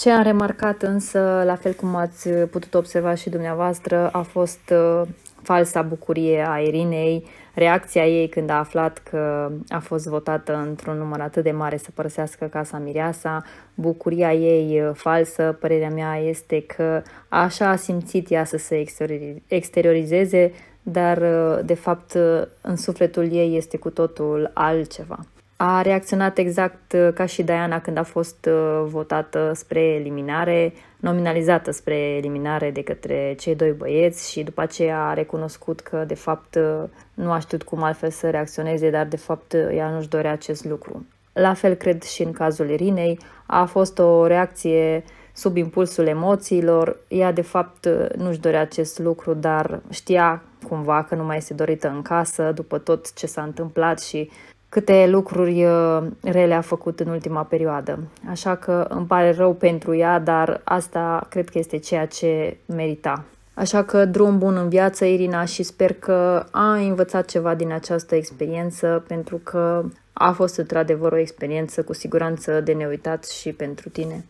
Ce am remarcat însă, la fel cum ați putut observa și dumneavoastră, a fost uh, falsa bucurie a Irinei, reacția ei când a aflat că a fost votată într-un număr atât de mare să părăsească Casa Mireasa, bucuria ei uh, falsă, părerea mea este că așa a simțit ea să se exteriorizeze, dar uh, de fapt în sufletul ei este cu totul altceva a reacționat exact uh, ca și Diana când a fost uh, votată spre eliminare, nominalizată spre eliminare de către cei doi băieți și după aceea a recunoscut că de fapt uh, nu a știut cum altfel să reacționeze, dar de fapt ea nu-și dorea acest lucru. La fel cred și în cazul Irinei, a fost o reacție sub impulsul emoțiilor, ea de fapt nu-și dorea acest lucru, dar știa cumva că nu mai este dorită în casă după tot ce s-a întâmplat și câte lucruri uh, rele a făcut în ultima perioadă. Așa că îmi pare rău pentru ea, dar asta cred că este ceea ce merita. Așa că drum bun în viață, Irina, și sper că a învățat ceva din această experiență, pentru că a fost într-adevăr o experiență cu siguranță de neuitat și pentru tine.